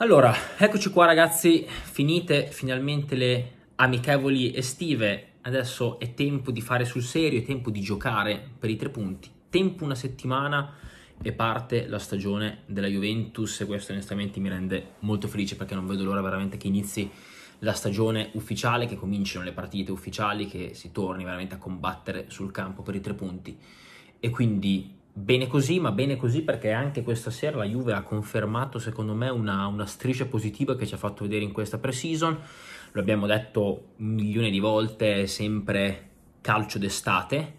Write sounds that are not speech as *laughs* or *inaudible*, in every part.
Allora, eccoci qua ragazzi, finite finalmente le amichevoli estive. Adesso è tempo di fare sul serio, è tempo di giocare per i tre punti. Tempo una settimana e parte la stagione della Juventus e questo onestamente mi rende molto felice perché non vedo l'ora veramente che inizi la stagione ufficiale, che cominciano le partite ufficiali, che si torni veramente a combattere sul campo per i tre punti. E quindi Bene così, ma bene così perché anche questa sera la Juve ha confermato secondo me una, una striscia positiva che ci ha fatto vedere in questa pre-season. Lo abbiamo detto milioni di volte, sempre calcio d'estate,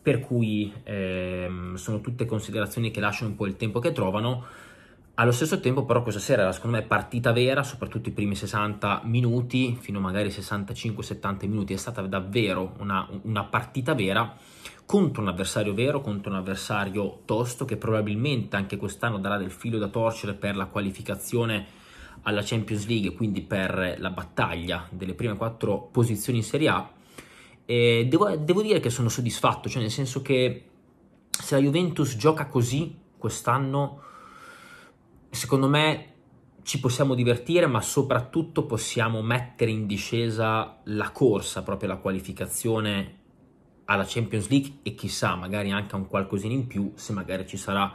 per cui ehm, sono tutte considerazioni che lasciano un po' il tempo che trovano allo stesso tempo però questa sera era secondo me partita vera, soprattutto i primi 60 minuti, fino magari 65-70 minuti, è stata davvero una, una partita vera contro un avversario vero, contro un avversario tosto che probabilmente anche quest'anno darà del filo da torcere per la qualificazione alla Champions League, quindi per la battaglia delle prime quattro posizioni in Serie A. E devo, devo dire che sono soddisfatto, cioè nel senso che se la Juventus gioca così quest'anno secondo me ci possiamo divertire, ma soprattutto possiamo mettere in discesa la corsa, proprio la qualificazione alla Champions League e chissà, magari anche un qualcosina in più se magari ci sarà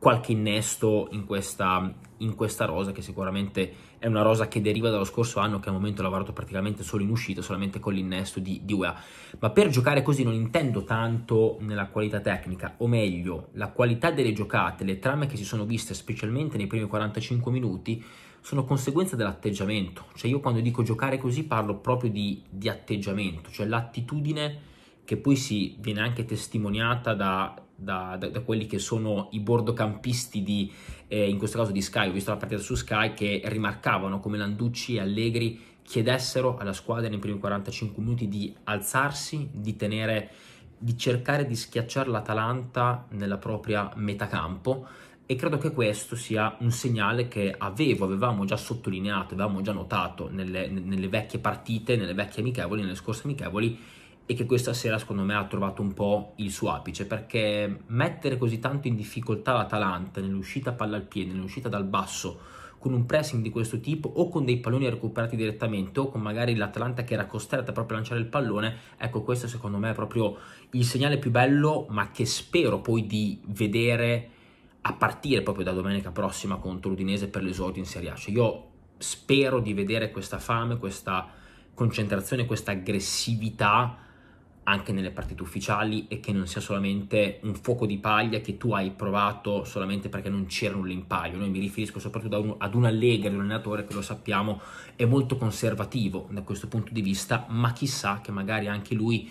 qualche innesto in questa, in questa rosa, che sicuramente è una rosa che deriva dallo scorso anno, che al momento ho lavorato praticamente solo in uscita, solamente con l'innesto di, di UEA. Ma per giocare così non intendo tanto nella qualità tecnica, o meglio, la qualità delle giocate, le trame che si sono viste, specialmente nei primi 45 minuti, sono conseguenza dell'atteggiamento. Cioè io quando dico giocare così parlo proprio di, di atteggiamento, cioè l'attitudine che poi si viene anche testimoniata da da, da, da, quelli che sono i bordocampisti di, eh, in questo caso di Sky, ho visto la partita su Sky, che rimarcavano come Landucci e Allegri chiedessero alla squadra nei primi 45 minuti di alzarsi, di tenere di cercare di schiacciare l'Atalanta nella propria metacampo e credo che questo sia un segnale che avevo, avevamo già sottolineato, avevamo già notato nelle, nelle vecchie partite, nelle vecchie amichevoli, nelle scorse amichevoli e che questa sera secondo me ha trovato un po' il suo apice perché mettere così tanto in difficoltà l'Atalanta nell'uscita palla al piede, nell'uscita dal basso con un pressing di questo tipo o con dei palloni recuperati direttamente o con magari l'Atalanta che era costretta proprio a lanciare il pallone, ecco questo secondo me è proprio il segnale più bello ma che spero poi di vedere a partire proprio da domenica prossima contro l'Udinese per l'esordio in Serie A. Cioè io spero di vedere questa fame, questa concentrazione, questa aggressività anche nelle partite ufficiali e che non sia solamente un fuoco di paglia che tu hai provato solamente perché non c'era nulla in palio. Noi mi riferisco soprattutto ad un, ad un Allegri, un allenatore che lo sappiamo è molto conservativo da questo punto di vista, ma chissà che magari anche lui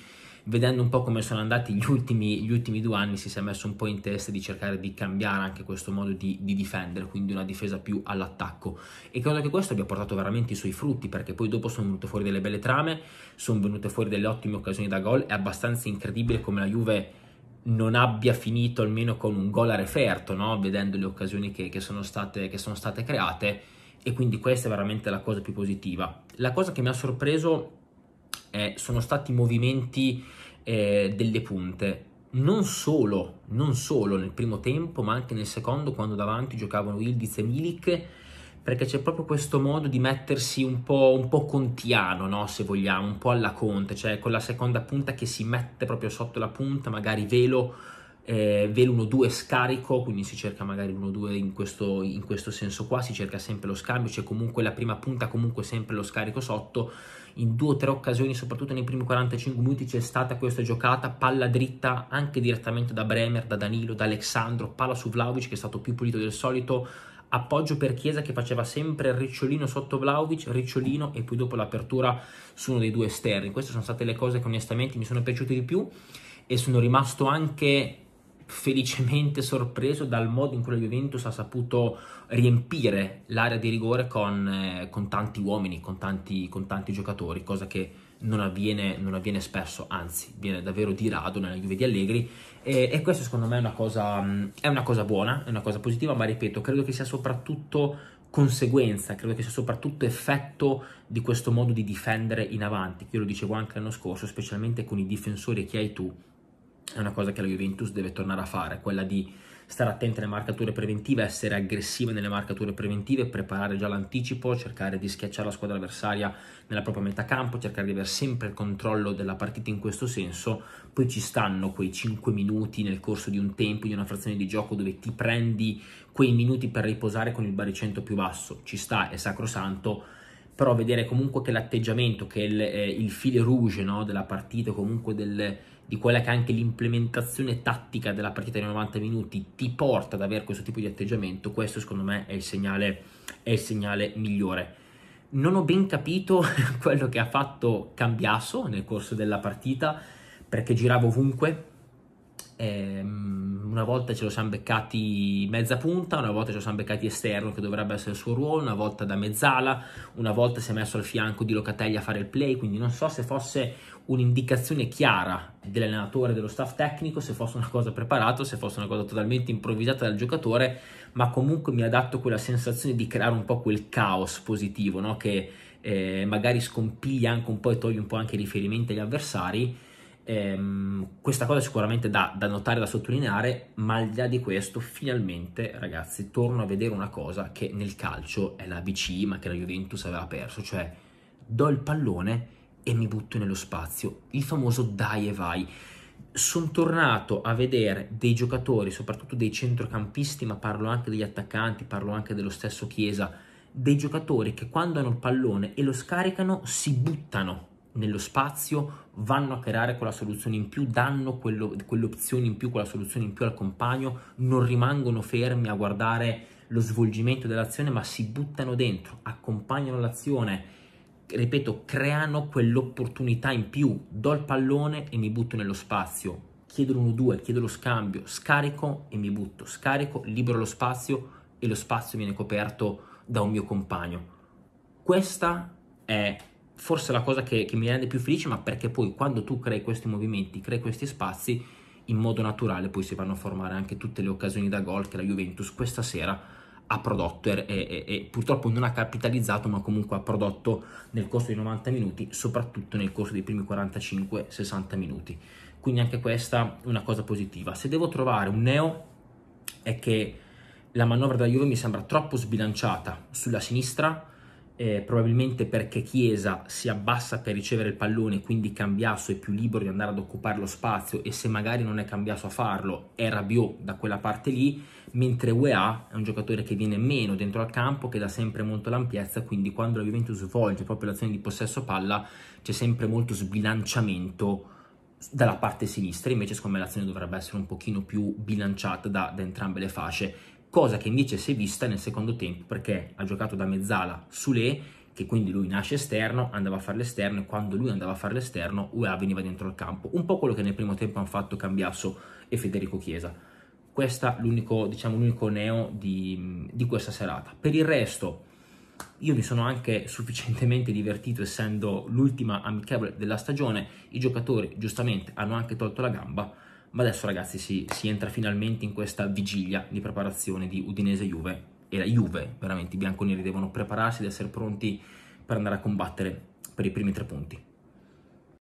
vedendo un po' come sono andati gli ultimi, gli ultimi, due anni, si è messo un po' in testa di cercare di cambiare anche questo modo di, di, difendere, quindi una difesa più all'attacco. E credo che questo abbia portato veramente i suoi frutti, perché poi dopo sono venute fuori delle belle trame, sono venute fuori delle ottime occasioni da gol. È abbastanza incredibile come la Juve non abbia finito almeno con un gol a referto, no? vedendo le occasioni che, che, sono state, che sono state create. E quindi questa è veramente la cosa più positiva. La cosa che mi ha sorpreso eh, sono stati movimenti eh, delle punte. Non solo, non solo nel primo tempo, ma anche nel secondo, quando davanti giocavano Ildiz e Milik, perché c'è proprio questo modo di mettersi un po', un po contiano, no? se vogliamo, un po' alla conte, cioè con la seconda punta che si mette proprio sotto la punta, magari velo eh, vel 1-2 scarico, quindi si cerca magari 1-2 in questo, in questo senso qua, si cerca sempre lo scambio, c'è cioè comunque la prima punta, comunque sempre lo scarico sotto, in due o tre occasioni, soprattutto nei primi 45 minuti c'è stata questa giocata, palla dritta anche direttamente da Bremer, da Danilo, da Alessandro, palla su Vlaovic che è stato più pulito del solito, appoggio per Chiesa che faceva sempre Ricciolino sotto Vlaovic, Ricciolino e poi dopo l'apertura su uno dei due esterni. Queste sono state le cose che onestamente mi sono piaciute di più e sono rimasto anche felicemente sorpreso dal modo in cui la Juventus ha saputo riempire l'area di rigore con, eh, con tanti uomini, con tanti, con tanti, giocatori, cosa che non avviene, non avviene, spesso, anzi viene davvero di rado nella Juve di Allegri e, e questo secondo me è una, cosa, mm, è una cosa buona, è una cosa positiva, ma ripeto, credo che sia soprattutto conseguenza, credo che sia soprattutto effetto di questo modo di difendere in avanti, che io lo dicevo anche l'anno scorso, specialmente con i difensori che hai tu, è una cosa che la Juventus deve tornare a fare, quella di stare attenta alle marcature preventive, essere aggressiva nelle marcature preventive, preparare già l'anticipo, cercare di schiacciare la squadra avversaria nella propria metà campo, cercare di avere sempre il controllo della partita in questo senso, poi ci stanno quei 5 minuti nel corso di un tempo, di una frazione di gioco dove ti prendi quei minuti per riposare con il baricentro più basso, ci sta, è sacrosanto, però vedere comunque che l'atteggiamento, che il, eh, il file rouge no, della partita, comunque del, di quella che è anche l'implementazione tattica della partita di 90 minuti ti porta ad avere questo tipo di atteggiamento, questo secondo me è il segnale, è il segnale migliore. Non ho ben capito *laughs* quello che ha fatto Cambiasso nel corso della partita, perché girava ovunque. Ehm, una volta ce lo siamo beccati mezza punta, una volta ce lo siamo beccati esterno che dovrebbe essere il suo ruolo, una volta da mezzala, una volta si è messo al fianco di Locatelli a fare il play, quindi non so se fosse un'indicazione chiara dell'allenatore, dello staff tecnico, se fosse una cosa preparata, se fosse una cosa totalmente improvvisata dal giocatore, ma comunque mi ha dato quella sensazione di creare un po' quel caos positivo, no? che eh, magari scompiglia anche un po' e toglie un po' anche i riferimenti agli avversari ehm, questa cosa è sicuramente da, da, notare, da sottolineare, ma al di là di questo, finalmente, ragazzi, torno a vedere una cosa che nel calcio è la BC, ma che la Juventus aveva perso, cioè do il pallone e mi butto nello spazio, il famoso dai e vai. Sono tornato a vedere dei giocatori, soprattutto dei centrocampisti, ma parlo anche degli attaccanti, parlo anche dello stesso Chiesa, dei giocatori che quando hanno il pallone e lo scaricano si buttano nello spazio vanno a creare quella soluzione in più, danno quello, quell'opzione in più, quella soluzione in più al compagno, non rimangono fermi a guardare lo svolgimento dell'azione, ma si buttano dentro, accompagnano l'azione, ripeto, creano quell'opportunità in più, do il pallone e mi butto nello spazio, chiedo l'1-2, chiedo lo scambio, scarico e mi butto, scarico, libero lo spazio e lo spazio viene coperto da un mio compagno. Questa è forse la cosa che, che mi rende più felice, ma perché poi quando tu crei questi movimenti, crei questi spazi, in modo naturale poi si vanno a formare anche tutte le occasioni da gol che la Juventus questa sera ha prodotto e, e, e, purtroppo non ha capitalizzato ma comunque ha prodotto nel corso dei 90 minuti soprattutto nel corso dei primi 45-60 minuti quindi anche questa è una cosa positiva se devo trovare un neo è che la manovra della Juve mi sembra troppo sbilanciata sulla sinistra eh, probabilmente perché Chiesa si abbassa per ricevere il pallone, quindi Cambiasso è più libero di andare ad occupare lo spazio e se magari non è Cambiasso a farlo, è Rabiot da quella parte lì, mentre UEA è un giocatore che viene meno dentro al campo, che dà sempre molto l'ampiezza, quindi quando la Juventus svolge proprio l'azione di possesso palla c'è sempre molto sbilanciamento dalla parte sinistra, invece secondo me l'azione dovrebbe essere un pochino più bilanciata da, da entrambe le fasce cosa che invece si è vista nel secondo tempo perché ha giocato da mezzala su Sule che quindi lui nasce esterno, andava a fare l'esterno e quando lui andava a fare l'esterno UEA veniva dentro il campo, un po' quello che nel primo tempo hanno fatto Cambiasso e Federico Chiesa. Questo è l'unico, diciamo, l'unico neo di, di questa serata. Per il resto io mi sono anche sufficientemente divertito essendo l'ultima amichevole della stagione, i giocatori giustamente hanno anche tolto la gamba ma adesso ragazzi si, si entra finalmente in questa vigilia di preparazione di Udinese-Juve e la Juve, veramente i bianconeri devono prepararsi ad essere pronti per andare a combattere per i primi tre punti.